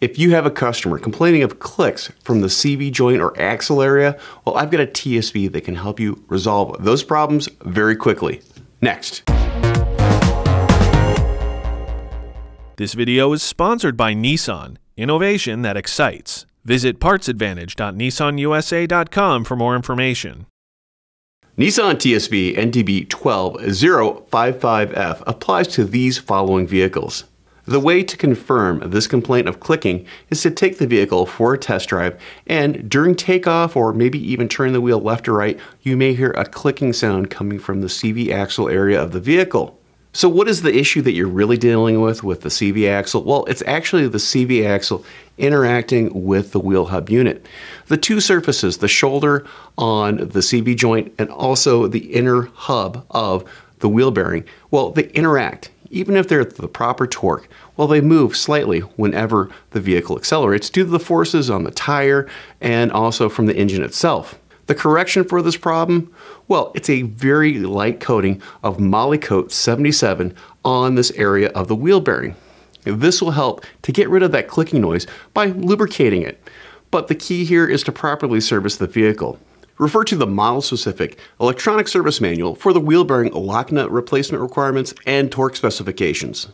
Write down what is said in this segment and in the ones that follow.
If you have a customer complaining of clicks from the CV joint or axle area, well, I've got a TSV that can help you resolve those problems very quickly. Next. This video is sponsored by Nissan, innovation that excites. Visit partsadvantage.nissanusa.com for more information. Nissan TSV NDB 12055F applies to these following vehicles. The way to confirm this complaint of clicking is to take the vehicle for a test drive and during takeoff or maybe even turn the wheel left or right, you may hear a clicking sound coming from the CV axle area of the vehicle. So what is the issue that you're really dealing with with the CV axle? Well, it's actually the CV axle interacting with the wheel hub unit. The two surfaces, the shoulder on the CV joint and also the inner hub of the wheel bearing, well, they interact even if they're at the proper torque, well, they move slightly whenever the vehicle accelerates due to the forces on the tire and also from the engine itself. The correction for this problem? Well, it's a very light coating of Molycoat 77 on this area of the wheel bearing. This will help to get rid of that clicking noise by lubricating it. But the key here is to properly service the vehicle refer to the model-specific electronic service manual for the wheel bearing lock nut replacement requirements and torque specifications.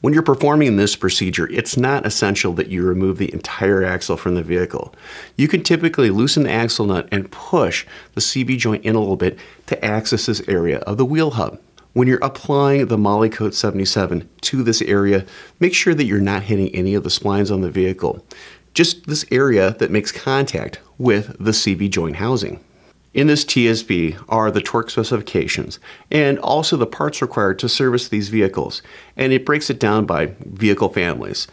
When you're performing this procedure, it's not essential that you remove the entire axle from the vehicle. You can typically loosen the axle nut and push the CV joint in a little bit to access this area of the wheel hub. When you're applying the Molly Coat 77 to this area, make sure that you're not hitting any of the splines on the vehicle. Just this area that makes contact with the CV joint housing. In this TSB are the torque specifications and also the parts required to service these vehicles, and it breaks it down by vehicle families.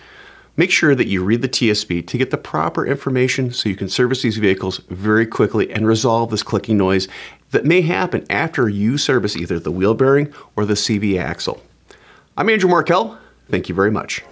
Make sure that you read the TSB to get the proper information so you can service these vehicles very quickly and resolve this clicking noise that may happen after you service either the wheel bearing or the CV axle. I'm Andrew Markell. Thank you very much.